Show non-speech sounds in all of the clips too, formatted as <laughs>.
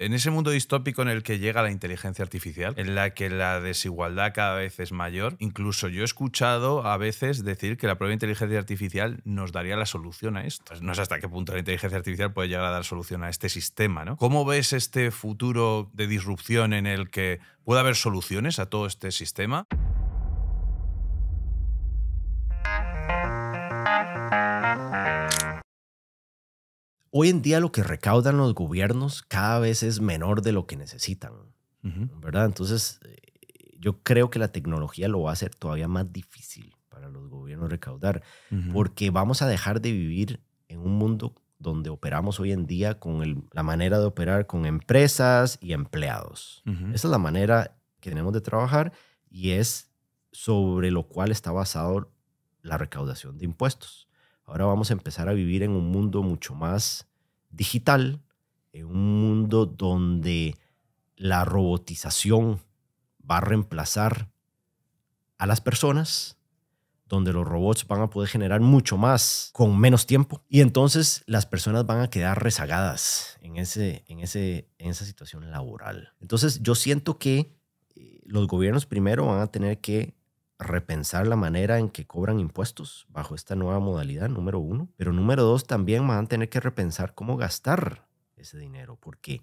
En ese mundo distópico en el que llega la inteligencia artificial, en la que la desigualdad cada vez es mayor, incluso yo he escuchado a veces decir que la propia inteligencia artificial nos daría la solución a esto. Pues no sé hasta qué punto la inteligencia artificial puede llegar a dar solución a este sistema, ¿no? ¿Cómo ves este futuro de disrupción en el que pueda haber soluciones a todo este sistema? Hoy en día lo que recaudan los gobiernos cada vez es menor de lo que necesitan, ¿verdad? Entonces, eh, yo creo que la tecnología lo va a hacer todavía más difícil para los gobiernos recaudar, porque vamos a dejar de vivir en un mundo donde operamos hoy en día con la manera de operar con empresas y empleados. Esa es la manera que tenemos de trabajar y es sobre lo cual está basado la recaudación de impuestos. Ahora vamos a empezar a vivir en un mundo mucho más digital, en un mundo donde la robotización va a reemplazar a las personas, donde los robots van a poder generar mucho más con menos tiempo y entonces las personas van a quedar rezagadas en, ese, en, ese, en esa situación laboral. Entonces yo siento que eh, los gobiernos primero van a tener que repensar la manera en que cobran impuestos bajo esta nueva modalidad, número uno. Pero número dos, también van a tener que repensar cómo gastar ese dinero, porque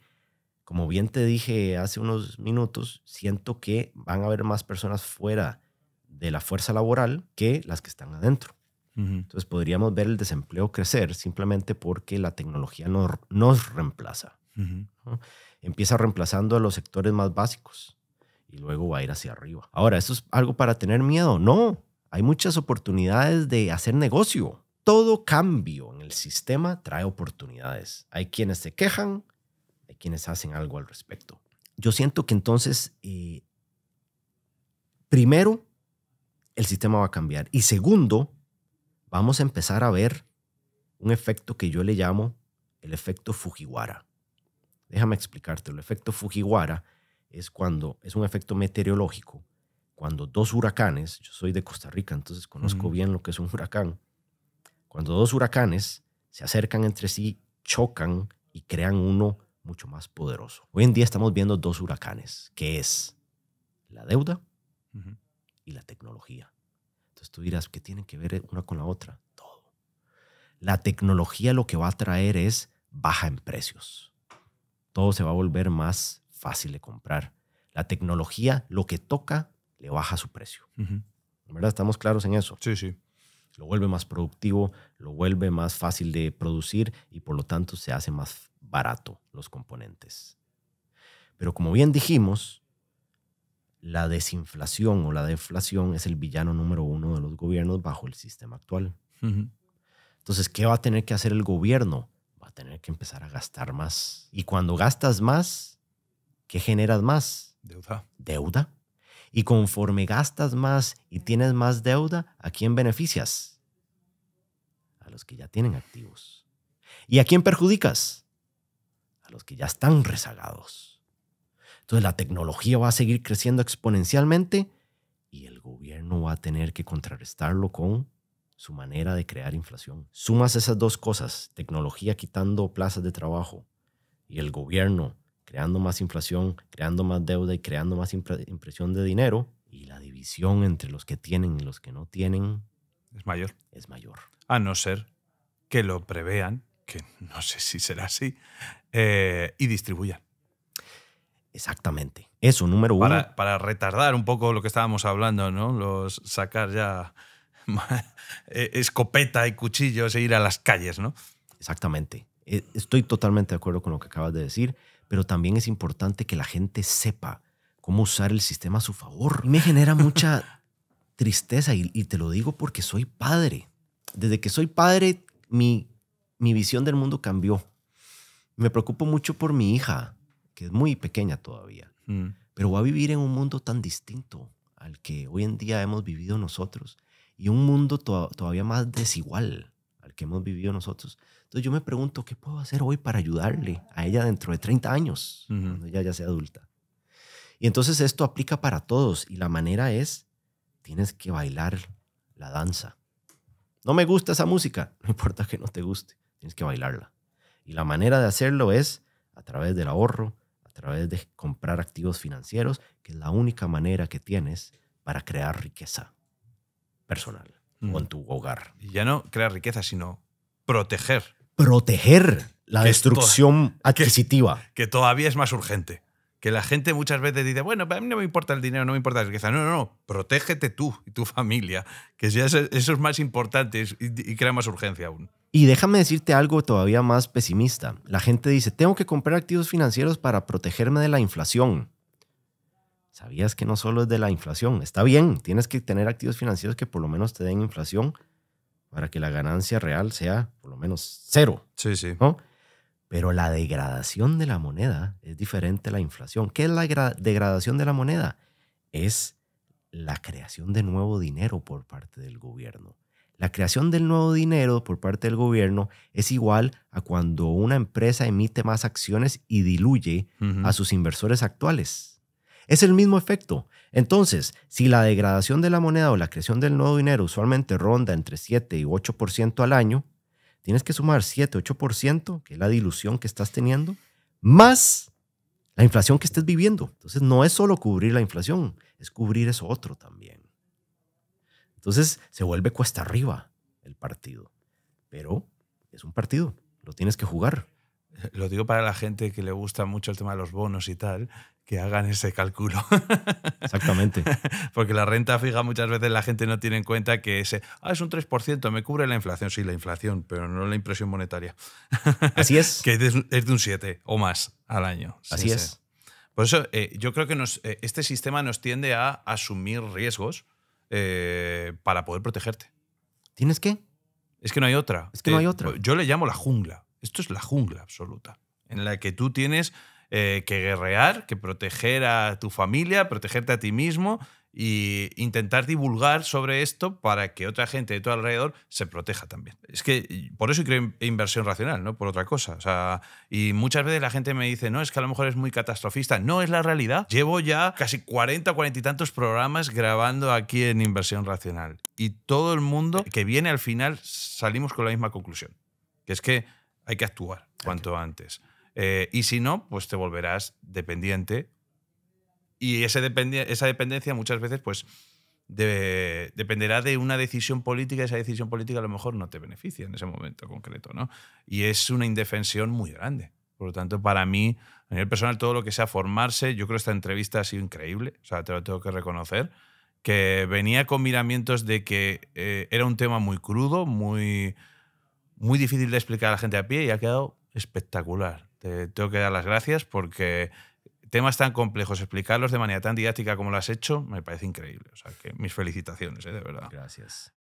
como bien te dije hace unos minutos, siento que van a haber más personas fuera de la fuerza laboral que las que están adentro. Entonces podríamos ver el desempleo crecer simplemente porque la tecnología nos, reemplaza. Empieza reemplazando a los sectores más básicos y luego va a ir hacia arriba. Ahora, ¿eso es algo para tener miedo? No, hay muchas oportunidades de hacer negocio. Todo cambio en el sistema trae oportunidades. Hay quienes se quejan, hay quienes hacen algo al respecto. Yo siento que entonces, eh, primero, el sistema va a cambiar. Y segundo, vamos a empezar a ver un efecto que yo le llamo el efecto Fujiwara. Déjame explicarte, el efecto Fujiwara es cuando es un efecto meteorológico, cuando dos huracanes, yo soy de Costa Rica, entonces conozco bien lo que es un huracán, cuando dos huracanes se acercan entre sí, chocan y crean uno mucho más poderoso. Hoy en día estamos viendo dos huracanes, que es la deuda y la tecnología. Entonces tú dirás, ¿qué tienen que ver una con la otra? Todo. La tecnología lo que va a traer es baja en precios. Todo se va a volver más fácil de comprar. La tecnología, lo que toca, le baja su precio. ¿Verdad? Estamos claros en eso. Sí, sí. Lo vuelve más productivo, lo vuelve más fácil de producir y por lo tanto se hace más barato los componentes. Pero como bien dijimos, la desinflación o la deflación es el villano número uno de los gobiernos bajo el sistema actual. Entonces, ¿qué va a tener que hacer el gobierno? Va a tener que empezar a gastar más. Y cuando gastas más, ¿qué generas más? Deuda. Deuda. Y conforme gastas más y tienes más deuda, ¿a quién beneficias? A los que ya tienen activos. ¿Y a quién perjudicas? A los que ya están rezagados. Entonces la tecnología va a seguir creciendo exponencialmente y el gobierno va a tener que contrarrestarlo con su manera de crear inflación. Sumas esas dos cosas, tecnología quitando plazas de trabajo y el gobierno creando más inflación, creando más deuda y creando más impresión de dinero. Y la división entre los que tienen y los que no tienen es mayor. Es mayor. A no ser que lo prevean, que no sé si será así, eh, y distribuyan. Exactamente. Eso, número uno. Para retardar un poco lo que estábamos hablando, ¿no? Los sacar ya <laughs> e-, escopeta y cuchillos e ir a las calles, ¿no? Exactamente. E-, estoy totalmente de acuerdo con lo que acabas de decir, pero también es importante que la gente sepa cómo usar el sistema a su favor. me genera mucha <laughs> tristeza y, te lo digo porque soy padre. Desde que soy padre, mi, mi visión del mundo cambió. Me preocupo mucho por mi hija, que es muy pequeña todavía, mm. pero va a vivir en un mundo tan distinto al que hoy en día hemos vivido nosotros y un mundo todavía más desigual que hemos vivido nosotros. Entonces yo me pregunto, ¿qué puedo hacer hoy para ayudarle a ella dentro de 30 años, cuando ella ya sea adulta? Y entonces esto aplica para todos y la manera es, tienes que bailar la danza. No me gusta esa música, <laughs> no importa que no te guste, tienes que bailarla. Y la manera de hacerlo es a través del ahorro, a través de comprar activos financieros, que es la única manera que tienes para crear riqueza personal o en tu hogar. Y ya no crear riqueza, sino proteger. Proteger la destrucción adquisitiva. Que, todavía es más urgente. Que la gente muchas veces dice, bueno, a mí no me importa el dinero, no me importa la riqueza. No, no, no, protégete tú y tu familia, que eso, es más importante y crea más urgencia aún. Y déjame decirte algo todavía más pesimista. La gente dice, tengo que comprar activos financieros para protegerme de la inflación. ¿Sabías que no solo es de la inflación? Está bien, tienes que tener activos financieros que por lo menos te den inflación para que la ganancia real sea por lo menos cero. Sí, sí. Pero la degradación de la moneda es diferente a la inflación. ¿Qué es la degradación de la moneda? Es la creación de nuevo dinero por parte del gobierno. La creación del nuevo dinero por parte del gobierno es igual a cuando una empresa emite más acciones y diluye a sus inversores actuales. Es el mismo efecto. Entonces, si la degradación de la moneda o la creación del nuevo dinero usualmente ronda entre 7 y 8% al año, tienes que sumar 7, 8%, que es la dilución que estás teniendo, más la inflación que estés viviendo. Entonces, no es solo cubrir la inflación, es cubrir eso otro también. Entonces, se vuelve cuesta arriba el partido, pero es un partido, lo tienes que jugar. <laughs> lo digo para la gente que le gusta mucho el tema de los bonos y tal, que hagan ese cálculo. Exactamente. <laughs> Porque la renta fija muchas veces la gente no tiene en cuenta que ese, ah, es un 3%, me cubre la inflación, sí, la inflación, pero no la impresión monetaria. <laughs> Así es. que es de un 7 o más al año. Así es. Por eso eh, yo creo que eh, este sistema nos tiende a asumir riesgos eh, para poder protegerte. ¿Tienes que? Es que no hay otra. Es que no hay otra. Yo le llamo la jungla. Esto es la jungla absoluta, en la que tú tienes eh, que guerrear, que proteger a tu familia, protegerte a ti mismo e intentar divulgar sobre esto para que otra gente de tu alrededor se proteja también. Es que por eso creo inversión racional, no por otra cosa. O sea, y muchas veces la gente me dice, no, es que a lo mejor es muy catastrofista. No es la realidad. Llevo ya casi 40 o 40 y tantos programas grabando aquí en inversión racional. Y todo el mundo que viene al final salimos con la misma conclusión. Que es que hay que actuar cuanto antes. Eh, y si no, pues te volverás dependiente. Y ese esa dependencia muchas veces pues, dependerá de una decisión política. Esa decisión política a lo mejor no te beneficia en ese momento concreto. ¿no? Y es una indefensión muy grande. Por lo tanto, para mí, a nivel personal, todo lo que sea formarse, yo creo que esta entrevista ha sido increíble. O sea, te lo tengo que reconocer. Que venía con miramientos de que eh, era un tema muy crudo, muy muy difícil de explicar a la gente a pie y ha quedado espectacular. Te tengo que dar las gracias porque temas tan complejos, explicarlos de manera tan didáctica como lo has hecho, me parece increíble. O sea, que mis felicitaciones, ¿eh? de verdad. Gracias.